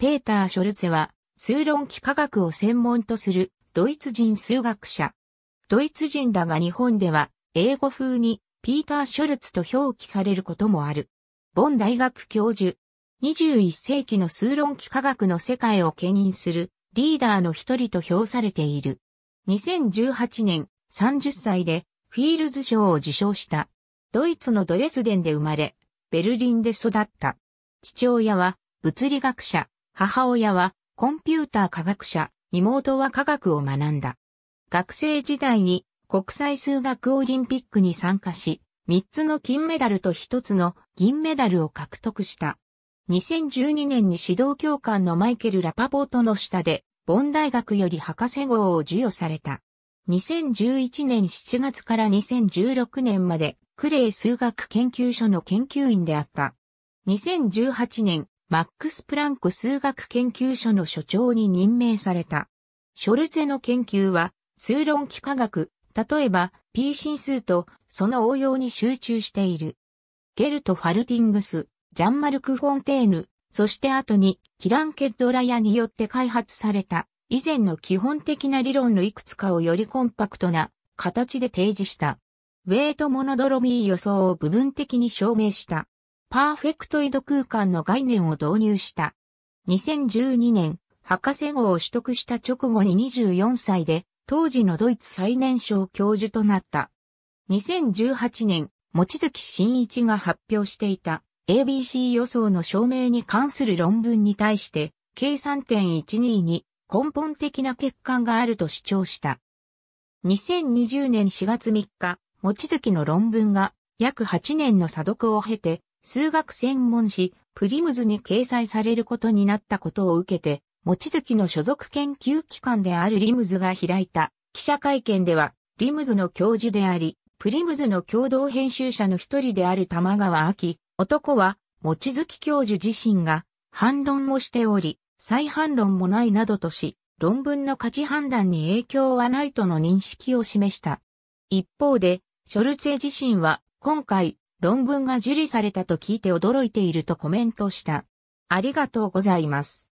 ペーター・ショルツェは、数論機科学を専門とするドイツ人数学者。ドイツ人だが日本では英語風にピーター・ショルツと表記されることもある。ボン大学教授。21世紀の数論機科学の世界を牽引するリーダーの一人と評されている。2018年30歳でフィールズ賞を受賞した。ドイツのドレスデンで生まれ、ベルリンで育った。父親は物理学者、母親はコンピューター科学者、妹は科学を学んだ。学生時代に国際数学オリンピックに参加し、3つの金メダルと1つの銀メダルを獲得した。2012年に指導教官のマイケル・ラパポートの下で、ボン大学より博士号を授与された。2011年7月から2016年まで、クレイ数学研究所の研究員であった。2018年、マックス・プランク数学研究所の所長に任命された。ショルツェの研究は、数論幾何学、例えば P 進数とその応用に集中している。ゲルト・ファルティングス、ジャンマルク・フォンテーヌ、そして後にキラン・ケッドラヤによって開発された以前の基本的な理論のいくつかをよりコンパクトな形で提示した。ウェイト・モノドロミー予想を部分的に証明した。パーフェクトイド空間の概念を導入した。2012年、博士号を取得した直後に24歳で、当時のドイツ最年少教授となった。2018年、望月新一が発表していた ABC 予想の証明に関する論文に対して、計3.12に根本的な欠陥があると主張した。2020年4月3日、望月の論文が約8年の査読を経て数学専門誌、プリムズに掲載されることになったことを受けて、望月の所属研究機関であるリムズが開いた記者会見では、リムズの教授であり、プリムズの共同編集者の一人である玉川明、男は、望月教授自身が、反論をしており、再反論もないなどとし、論文の価値判断に影響はないとの認識を示した。一方で、ショルツェ自身は、今回、論文が受理されたと聞いて驚いているとコメントした。ありがとうございます。